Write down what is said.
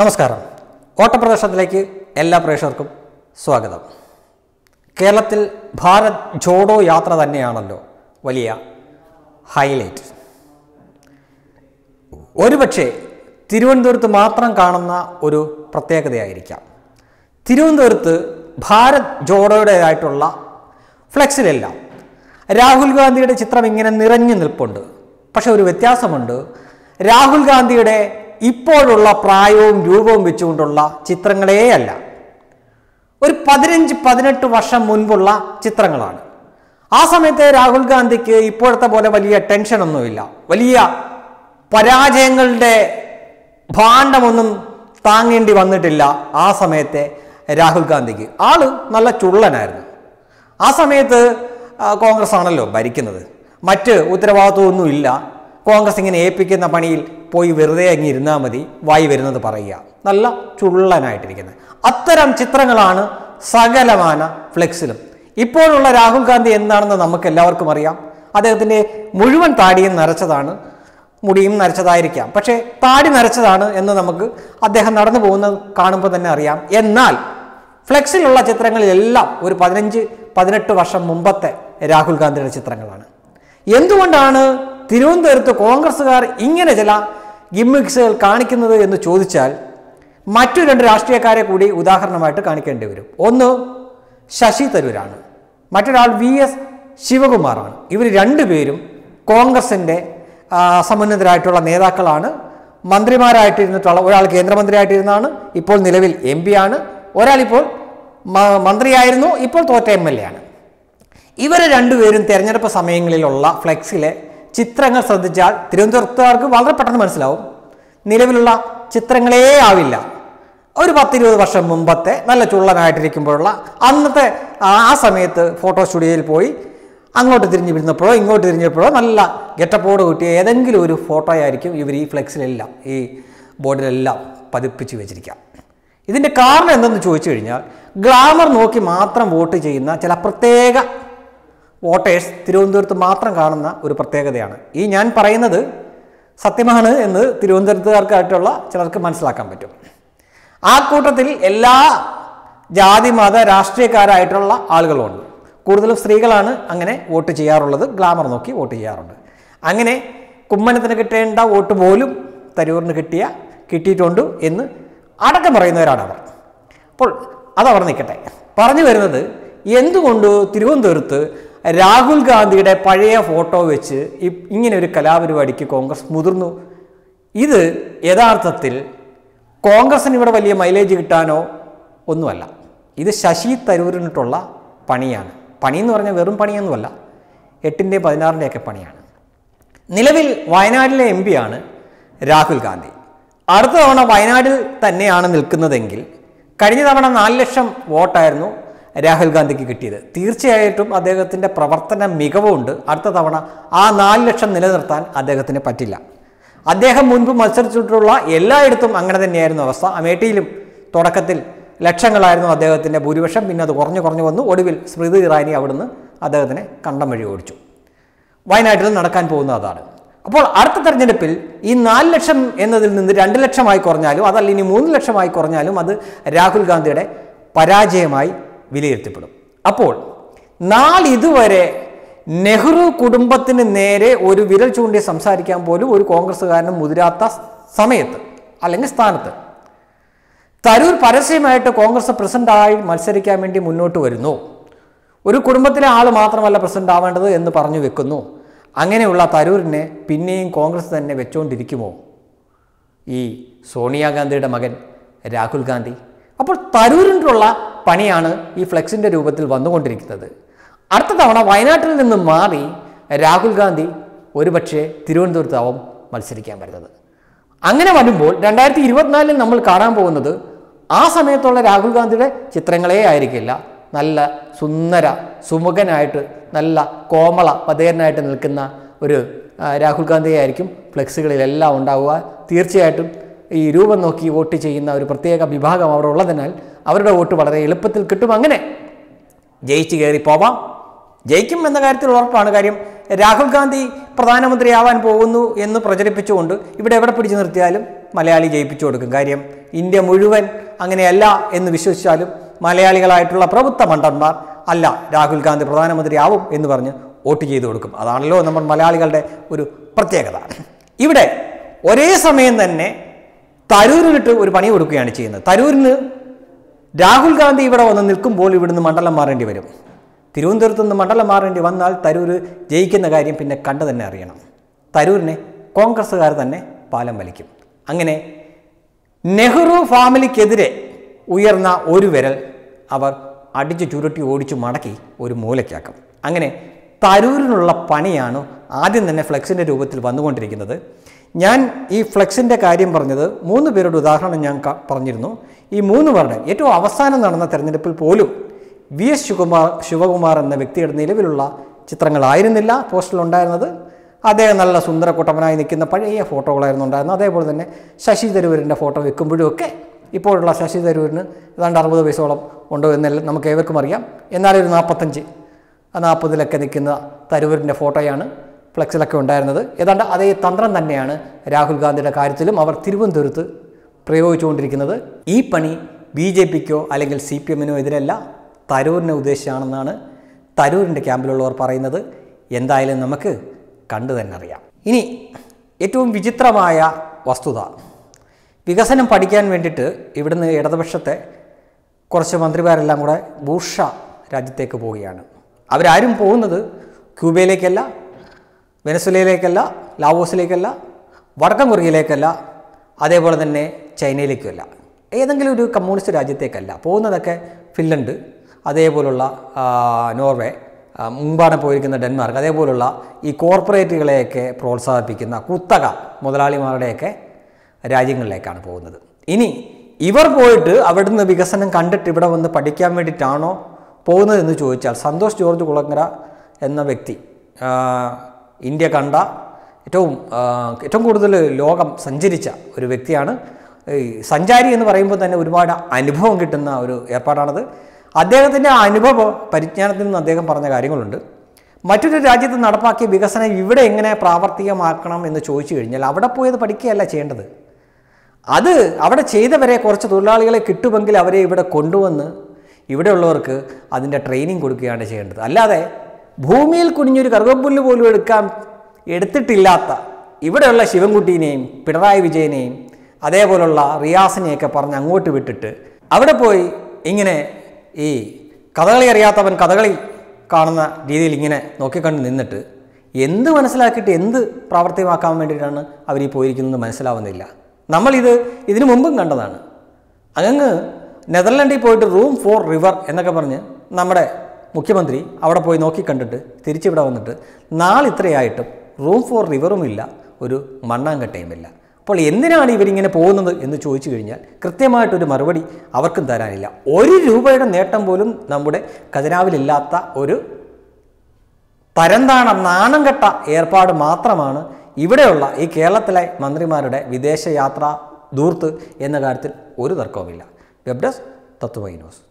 നമസ്കാരം ഓട്ടപ്രദർശനത്തിലേക്ക് എല്ലാ പ്രേക്ഷകർക്കും സ്വാഗതം കേരളത്തിൽ ഭാരത് ജോഡോ യാത്ര തന്നെയാണല്ലോ വലിയ ഹൈലൈറ്റ് ഒരുപക്ഷെ തിരുവനന്തപുരത്ത് മാത്രം കാണുന്ന ഒരു പ്രത്യേകതയായിരിക്കാം തിരുവനന്തപുരത്ത് ഭാരത് ജോഡോയുടേതായിട്ടുള്ള ഫ്ലെക്സിലെല്ലാം രാഹുൽ ഗാന്ധിയുടെ ചിത്രം ഇങ്ങനെ നിറഞ്ഞു നിൽപ്പുണ്ട് പക്ഷെ ഒരു വ്യത്യാസമുണ്ട് രാഹുൽ ഗാന്ധിയുടെ ഇപ്പോഴുള്ള പ്രായവും രൂപവും വെച്ചുകൊണ്ടുള്ള ചിത്രങ്ങളെയല്ല ഒരു പതിനഞ്ച് പതിനെട്ട് വർഷം മുൻപുള്ള ചിത്രങ്ങളാണ് ആ സമയത്ത് രാഹുൽ ഗാന്ധിക്ക് ഇപ്പോഴത്തെ പോലെ വലിയ ടെൻഷനൊന്നുമില്ല വലിയ പരാജയങ്ങളുടെ ഭാണ്ഡമൊന്നും താങ്ങേണ്ടി വന്നിട്ടില്ല ആ സമയത്തെ രാഹുൽ ഗാന്ധിക്ക് ആള് നല്ല ചുള്ളനായിരുന്നു ആ സമയത്ത് കോൺഗ്രസ് ആണല്ലോ ഭരിക്കുന്നത് മറ്റ് ഉത്തരവാദിത്വമൊന്നുമില്ല കോൺഗ്രസ് ഇങ്ങനെ ഏൽപ്പിക്കുന്ന പണിയിൽ പോയി വെറുതെ അങ്ങിരുന്നാൽ മതി വായി വരുന്നത് പറയുക നല്ല ചുള്ളനായിട്ടിരിക്കുന്നത് അത്തരം ചിത്രങ്ങളാണ് സകലമാന ഫ്ലെക്സിലും ഇപ്പോഴുള്ള രാഹുൽ ഗാന്ധി എന്താണെന്ന് നമുക്ക് എല്ലാവർക്കും അറിയാം അദ്ദേഹത്തിൻ്റെ മുഴുവൻ താടിയും നരച്ചതാണ് മുടിയും നരച്ചതായിരിക്കാം പക്ഷേ താടി നരച്ചതാണ് എന്ന് നമുക്ക് അദ്ദേഹം നടന്നു പോകുന്നത് കാണുമ്പോൾ തന്നെ അറിയാം എന്നാൽ ഫ്ലെക്സിലുള്ള ചിത്രങ്ങളിലെല്ലാം ഒരു പതിനഞ്ച് പതിനെട്ട് വർഷം മുമ്പത്തെ രാഹുൽ ഗാന്ധിയുടെ ചിത്രങ്ങളാണ് എന്തുകൊണ്ടാണ് തിരുവനന്തപുരത്ത് കോൺഗ്രസ്സുകാർ ഇങ്ങനെ ചില ഗിമ്മിക്സുകൾ കാണിക്കുന്നത് എന്ന് ചോദിച്ചാൽ മറ്റു രണ്ട് രാഷ്ട്രീയക്കാരെ കൂടി ഉദാഹരണമായിട്ട് കാണിക്കേണ്ടി വരും ഒന്ന് ശശി തരൂരാണ് മറ്റൊരാൾ വി എസ് ശിവകുമാറാണ് ഇവർ രണ്ടുപേരും കോൺഗ്രസിൻ്റെ സമുന്നതരായിട്ടുള്ള നേതാക്കളാണ് മന്ത്രിമാരായിട്ടിരുന്നിട്ടുള്ള ഒരാൾ കേന്ദ്രമന്ത്രിയായിട്ടിരുന്നാണ് ഇപ്പോൾ നിലവിൽ എം പി ആണ് ഒരാളിപ്പോൾ മന്ത്രിയായിരുന്നു ഇപ്പോൾ തോറ്റ എം എൽ എ ആണ് ഇവരെ രണ്ടുപേരും തിരഞ്ഞെടുപ്പ് സമയങ്ങളിലുള്ള ഫ്ലെക്സിലെ ചിത്രങ്ങൾ ശ്രദ്ധിച്ചാൽ തിരുവനന്തപുരത്തുകാർക്ക് വളരെ പെട്ടെന്ന് മനസ്സിലാവും നിലവിലുള്ള ചിത്രങ്ങളേ ആവില്ല ഒരു പത്തിരുപത് വർഷം മുമ്പത്തെ നല്ല ചുള്ളനായിട്ടിരിക്കുമ്പോഴുള്ള അന്നത്തെ ആ സമയത്ത് ഫോട്ടോ സ്റ്റുഡിയോയിൽ പോയി അങ്ങോട്ട് തിരിഞ്ഞ് വരുന്നപ്പോഴോ ഇങ്ങോട്ട് തിരിഞ്ഞപ്പോഴോ നല്ല ഗെറ്റപ്പോട് കിട്ടിയ ഏതെങ്കിലും ഒരു ഫോട്ടോ ആയിരിക്കും ഇവർ ഈ ഫ്ലെക്സിലെല്ലാം ഈ ബോർഡിലെല്ലാം പതിപ്പിച്ച് വെച്ചിരിക്കാം ഇതിൻ്റെ കാരണം എന്തെന്ന് ചോദിച്ചു കഴിഞ്ഞാൽ ഗ്ലാമർ നോക്കി മാത്രം വോട്ട് ചെയ്യുന്ന ചില പ്രത്യേക വോട്ടേഴ്സ് തിരുവനന്തപുരത്ത് മാത്രം കാണുന്ന ഒരു പ്രത്യേകതയാണ് ഈ ഞാൻ പറയുന്നത് സത്യമാണ് എന്ന് തിരുവനന്തപുരത്തുകാർക്കായിട്ടുള്ള ചിലർക്ക് മനസ്സിലാക്കാൻ പറ്റും ആ കൂട്ടത്തിൽ എല്ലാ ജാതി മത രാഷ്ട്രീയക്കാരായിട്ടുള്ള ആളുകളുണ്ട് കൂടുതലും സ്ത്രീകളാണ് അങ്ങനെ വോട്ട് ചെയ്യാറുള്ളത് ഗ്ലാമർ നോക്കി വോട്ട് ചെയ്യാറുണ്ട് അങ്ങനെ കുമ്മനത്തിന് കിട്ടേണ്ട വോട്ട് പോലും തരൂറിന് കിട്ടിയ കിട്ടിയിട്ടുണ്ട് എന്ന് അടക്കം പറയുന്നവരാണ് അവർ അപ്പോൾ അതവർ നിൽക്കട്ടെ പറഞ്ഞു വരുന്നത് എന്തുകൊണ്ട് തിരുവനന്തപുരത്ത് രാഹുൽ ഗാന്ധിയുടെ പഴയ ഫോട്ടോ വെച്ച് ഇങ്ങനെ ഒരു കലാപരിപാടിക്ക് കോൺഗ്രസ് മുതിർന്നു ഇത് യഥാർത്ഥത്തിൽ കോൺഗ്രസിന് ഇവിടെ വലിയ മൈലേജ് കിട്ടാനോ ഒന്നുമല്ല ഇത് ശശി തരൂരിനിട്ടുള്ള പണിയാണ് പണി എന്ന് പറഞ്ഞാൽ വെറും പണിയൊന്നുമല്ല എട്ടിൻ്റെ പതിനാറിൻ്റെയൊക്കെ പണിയാണ് നിലവിൽ വയനാടിലെ എം പിയാണ് രാഹുൽ ഗാന്ധി അടുത്ത തവണ വയനാട്ടിൽ തന്നെയാണ് നിൽക്കുന്നതെങ്കിൽ കഴിഞ്ഞ തവണ നാല് ലക്ഷം വോട്ടായിരുന്നു രാഹുൽ ഗാന്ധിക്ക് കിട്ടിയത് തീർച്ചയായിട്ടും അദ്ദേഹത്തിൻ്റെ പ്രവർത്തന മികവുണ്ട് അടുത്ത തവണ ആ നാല് ലക്ഷം നിലനിർത്താൻ അദ്ദേഹത്തിന് പറ്റില്ല അദ്ദേഹം മുൻപ് മത്സരിച്ചിട്ടുള്ള എല്ലായിടത്തും അങ്ങനെ തന്നെയായിരുന്നു അവസ്ഥ അമേഠിയിലും തുടക്കത്തിൽ ലക്ഷങ്ങളായിരുന്നു അദ്ദേഹത്തിൻ്റെ ഭൂരിപക്ഷം പിന്നെ അത് കുറഞ്ഞു കുറഞ്ഞു വന്നു ഒടുവിൽ സ്മൃതി ഇറാനി അവിടുന്ന് അദ്ദേഹത്തിനെ കണ്ടം വഴി ഓടിച്ചു വയനാട്ടിൽ നടക്കാൻ പോകുന്ന അതാണ് അപ്പോൾ അടുത്ത തെരഞ്ഞെടുപ്പിൽ ഈ നാല് ലക്ഷം എന്നതിൽ നിന്ന് രണ്ട് ലക്ഷമായി കുറഞ്ഞാലും അതല്ല ഇനി മൂന്ന് ലക്ഷമായി കുറഞ്ഞാലും അത് രാഹുൽ ഗാന്ധിയുടെ പരാജയമായി വിലയിരുത്തപ്പെടും അപ്പോൾ ഇതുവരെ നെഹ്റു കുടുംബത്തിന് നേരെ ഒരു വിരൽ ചൂണ്ടി സംസാരിക്കാൻ പോലും ഒരു കോൺഗ്രസ്സുകാരനും മുതിരാത്ത സമയത്ത് അല്ലെങ്കിൽ സ്ഥാനത്ത് തരൂർ പരസ്യമായിട്ട് കോൺഗ്രസ് പ്രസിഡന്റായി മത്സരിക്കാൻ വേണ്ടി മുന്നോട്ട് വരുന്നു ഒരു കുടുംബത്തിലെ ആൾ മാത്രമല്ല പ്രസിഡന്റ് ആവേണ്ടത് എന്ന് പറഞ്ഞു വെക്കുന്നു അങ്ങനെയുള്ള തരൂരിനെ പിന്നെയും കോൺഗ്രസ് തന്നെ വെച്ചുകൊണ്ടിരിക്കുമോ ഈ സോണിയാഗാന്ധിയുടെ മകൻ രാഹുൽ ഗാന്ധി അപ്പോൾ തരൂരിൻ്റെ പണിയാണ് ഈ ഫ്ലെക്സിൻ്റെ രൂപത്തിൽ വന്നുകൊണ്ടിരിക്കുന്നത് അടുത്ത തവണ വയനാട്ടിൽ നിന്ന് മാറി രാഹുൽ ഗാന്ധി ഒരുപക്ഷെ തിരുവനന്തപുരത്താവും മത്സരിക്കാൻ വരുന്നത് അങ്ങനെ വരുമ്പോൾ രണ്ടായിരത്തി ഇരുപത്തിനാലിൽ നമ്മൾ കാണാൻ പോകുന്നത് ആ സമയത്തുള്ള രാഹുൽ ഗാന്ധിയുടെ ചിത്രങ്ങളേ ആയിരിക്കില്ല നല്ല സുന്ദര സുമുഖനായിട്ട് നല്ല കോമള പതേരനായിട്ട് നിൽക്കുന്ന ഒരു രാഹുൽ ഗാന്ധിയായിരിക്കും ഫ്ലെക്സുകളിലെല്ലാം ഉണ്ടാവുക തീർച്ചയായിട്ടും ഈ രൂപം നോക്കി വോട്ട് ചെയ്യുന്ന ഒരു പ്രത്യേക വിഭാഗം അവിടെ ഉള്ളതിനാൽ അവരുടെ വോട്ട് വളരെ എളുപ്പത്തിൽ കിട്ടും അങ്ങനെ ജയിച്ച് കയറി പോവാം ജയിക്കും എന്ന കാര്യത്തിൽ ഉറപ്പാണ് കാര്യം രാഹുൽ ഗാന്ധി പ്രധാനമന്ത്രിയാവാൻ പോകുന്നു എന്ന് പ്രചരിപ്പിച്ചുകൊണ്ട് ഇവിടെ എവിടെ പിടിച്ചു നിർത്തിയാലും മലയാളി ജയിപ്പിച്ചു കൊടുക്കും കാര്യം ഇന്ത്യ മുഴുവൻ അങ്ങനെയല്ല എന്ന് വിശ്വസിച്ചാലും മലയാളികളായിട്ടുള്ള പ്രഭുത്വ മണ്ടന്മാർ അല്ല രാഹുൽ ഗാന്ധി പ്രധാനമന്ത്രിയാവും എന്ന് പറഞ്ഞ് വോട്ട് ചെയ്തു കൊടുക്കും അതാണല്ലോ നമ്മൾ മലയാളികളുടെ ഒരു പ്രത്യേകത ഇവിടെ ഒരേ സമയം തന്നെ തരൂരിനിട്ട് ഒരു പണി കൊടുക്കുകയാണ് ചെയ്യുന്നത് തരൂരിന് രാഹുൽ ഗാന്ധി ഇവിടെ വന്ന് നിൽക്കുമ്പോൾ ഇവിടുന്ന് മണ്ഡലം മാറേണ്ടി വരും തിരുവനന്തപുരത്ത് നിന്ന് മണ്ഡലം മാറേണ്ടി വന്നാൽ തരൂർ ജയിക്കുന്ന കാര്യം പിന്നെ കണ്ടു തന്നെ അറിയണം തരൂരിനെ കോൺഗ്രസ്സുകാർ തന്നെ പാലം വലിക്കും അങ്ങനെ നെഹ്റു ഫാമിലിക്കെതിരെ ഉയർന്ന ഒരു വിരൽ അവർ അടിച്ചു ചുരുട്ടി ഓടിച്ചു മടക്കി ഒരു മൂലയ്ക്കാക്കും അങ്ങനെ തരൂരിനുള്ള പണിയാണ് ആദ്യം തന്നെ ഫ്ലെക്സിൻ്റെ രൂപത്തിൽ വന്നുകൊണ്ടിരിക്കുന്നത് ഞാൻ ഈ ഫ്ലെക്സിൻ്റെ കാര്യം പറഞ്ഞത് മൂന്ന് പേരുടെ ഉദാഹരണം ഞാൻ പറഞ്ഞിരുന്നു ഈ മൂന്ന് പേരുടെ ഏറ്റവും അവസാനം നടന്ന തെരഞ്ഞെടുപ്പിൽ പോലും വി എസ് ശിവകുമാർ ശിവകുമാർ എന്ന വ്യക്തിയുടെ നിലവിലുള്ള ചിത്രങ്ങളായിരുന്നില്ല പോസ്റ്ററിലുണ്ടായിരുന്നത് അദ്ദേഹം നല്ല സുന്ദരക്കുട്ടമനായി നിൽക്കുന്ന പഴയ ഫോട്ടോകളായിരുന്നു ഉണ്ടായിരുന്നത് അതേപോലെ തന്നെ ശശി തരൂരിൻ്റെ ഫോട്ടോ വെക്കുമ്പോഴുമൊക്കെ ഇപ്പോഴുള്ള ശശി തരൂരിന് ഏതാണ്ട് അറുപത് വയസ്സോളം ഉണ്ടോ എന്നെല്ലാം നമുക്ക് ഏവർക്കും അറിയാം എന്നാലൊരു നാൽപ്പത്തഞ്ച് നാൽപ്പതിലൊക്കെ നിൽക്കുന്ന തരൂരിൻ്റെ ഫോട്ടോയാണ് ഫ്ലെക്സിലൊക്കെ ഉണ്ടായിരുന്നത് ഏതാണ്ട് അതേ തന്ത്രം തന്നെയാണ് രാഹുൽ ഗാന്ധിയുടെ കാര്യത്തിലും അവർ തിരുവനന്തപുരത്ത് പ്രയോഗിച്ചുകൊണ്ടിരിക്കുന്നത് ഈ പണി ബി ജെ പിക്കോ അല്ലെങ്കിൽ സി പി എമ്മിനോ എതിരല്ല തരൂരിനെ ഉദ്ദേശിച്ചാണെന്നാണ് തരൂരിൻ്റെ ക്യാമ്പിലുള്ളവർ പറയുന്നത് എന്തായാലും നമുക്ക് കണ്ടു തന്നെ അറിയാം ഇനി ഏറ്റവും വിചിത്രമായ വസ്തുത വികസനം പഠിക്കാൻ വേണ്ടിയിട്ട് ഇവിടുന്ന് ഇടതുപക്ഷത്തെ കുറച്ച് മന്ത്രിമാരെല്ലാം കൂടെ ബൂർഷ രാജ്യത്തേക്ക് പോവുകയാണ് അവരാരും പോകുന്നത് ക്യൂബയിലേക്കല്ല വെനസുലയിലേക്കല്ല ലാവോസിലേക്കല്ല വടക്കൻ കൊറിയയിലേക്കല്ല അതേപോലെ തന്നെ ചൈനയിലേക്കുമല്ല ഏതെങ്കിലും ഒരു കമ്മ്യൂണിസ്റ്റ് രാജ്യത്തേക്കല്ല പോകുന്നതൊക്കെ ഫിൻലൻഡ് അതേപോലുള്ള നോർവേ മുമ്പാണ് പോയിരിക്കുന്ന ഡെൻമാർക്ക് അതേപോലുള്ള ഈ കോർപ്പറേറ്റുകളെയൊക്കെ പ്രോത്സാഹിപ്പിക്കുന്ന കുത്തക മുതലാളിമാരുടെയൊക്കെ രാജ്യങ്ങളിലേക്കാണ് പോകുന്നത് ഇനി ഇവർ പോയിട്ട് അവിടുന്ന് വികസനം കണ്ടിട്ട് ഇവിടെ വന്ന് പഠിക്കാൻ വേണ്ടിയിട്ടാണോ പോകുന്നതെന്ന് ചോദിച്ചാൽ സന്തോഷ് ജോർജ് കുളങ്ങര എന്ന വ്യക്തി ഇന്ത്യ കണ്ട ഏറ്റവും ഏറ്റവും കൂടുതൽ ലോകം സഞ്ചരിച്ച ഒരു വ്യക്തിയാണ് ഈ സഞ്ചാരി എന്ന് പറയുമ്പോൾ തന്നെ ഒരുപാട് അനുഭവം കിട്ടുന്ന ഒരു ഏർപ്പാടാണത് അദ്ദേഹത്തിൻ്റെ അനുഭവ പരിജ്ഞാനത്തിൽ നിന്ന് അദ്ദേഹം പറഞ്ഞ കാര്യങ്ങളുണ്ട് മറ്റൊരു രാജ്യത്ത് നടപ്പാക്കിയ വികസനം ഇവിടെ എങ്ങനെ പ്രാവർത്തികമാക്കണം എന്ന് ചോദിച്ചു കഴിഞ്ഞാൽ അവിടെ പോയത് പഠിക്കുകയല്ല ചെയ്യേണ്ടത് അത് അവിടെ ചെയ്തവരെ കുറച്ച് തൊഴിലാളികളെ കിട്ടുമെങ്കിൽ അവരെ ഇവിടെ കൊണ്ടുവന്ന് ഇവിടെയുള്ളവർക്ക് അതിൻ്റെ ട്രെയിനിങ് കൊടുക്കുകയാണ് ചെയ്യേണ്ടത് അല്ലാതെ ഭൂമിയിൽ കുനിഞ്ഞൊരു കറുകപ്പുല്ല് പോലും എടുക്കാൻ എടുത്തിട്ടില്ലാത്ത ഇവിടെയുള്ള ശിവൻകുട്ടീനെയും പിണറായി വിജയനെയും അതേപോലുള്ള റിയാസിനെയൊക്കെ പറഞ്ഞ് അങ്ങോട്ട് വിട്ടിട്ട് അവിടെ പോയി ഇങ്ങനെ ഈ കഥകളി അറിയാത്തവൻ കഥകളി കാണുന്ന രീതിയിൽ ഇങ്ങനെ നോക്കിക്കണ്ട് നിന്നിട്ട് എന്ത് മനസ്സിലാക്കിയിട്ട് എന്ത് പ്രാവർത്തികമാക്കാൻ വേണ്ടിയിട്ടാണ് അവർ ഈ പോയിരിക്കുന്നത് മനസ്സിലാവുന്നില്ല നമ്മളിത് ഇതിനു മുമ്പും കണ്ടതാണ് അങ്ങ് നെതർലൻഡിൽ പോയിട്ട് റൂം ഫോർ റിവർ എന്നൊക്കെ പറഞ്ഞ് നമ്മുടെ മുഖ്യമന്ത്രി അവിടെ പോയി നോക്കിക്കണ്ടിട്ട് തിരിച്ചിവിടെ വന്നിട്ട് നാളിത്രയായിട്ടും റൂം ഫോർ റിവറുമില്ല ഒരു മണ്ണാങ്കട്ടയുമില്ല അപ്പോൾ എന്തിനാണ് ഇവരിങ്ങനെ പോകുന്നത് എന്ന് ചോദിച്ചു കഴിഞ്ഞാൽ കൃത്യമായിട്ടൊരു മറുപടി അവർക്കും തരാനില്ല ഒരു രൂപയുടെ നേട്ടം പോലും നമ്മുടെ ഖജനാവിലില്ലാത്ത ഒരു തരന്താണ നാണം കെട്ട ഏർപ്പാട് മാത്രമാണ് ഇവിടെയുള്ള ഈ കേരളത്തിലെ മന്ത്രിമാരുടെ വിദേശയാത്ര ദൂർത്ത് എന്ന കാര്യത്തിൽ ഒരു തർക്കവുമില്ല വെബ് ഡെസ്ക് തത്വമൈ ന്യൂസ്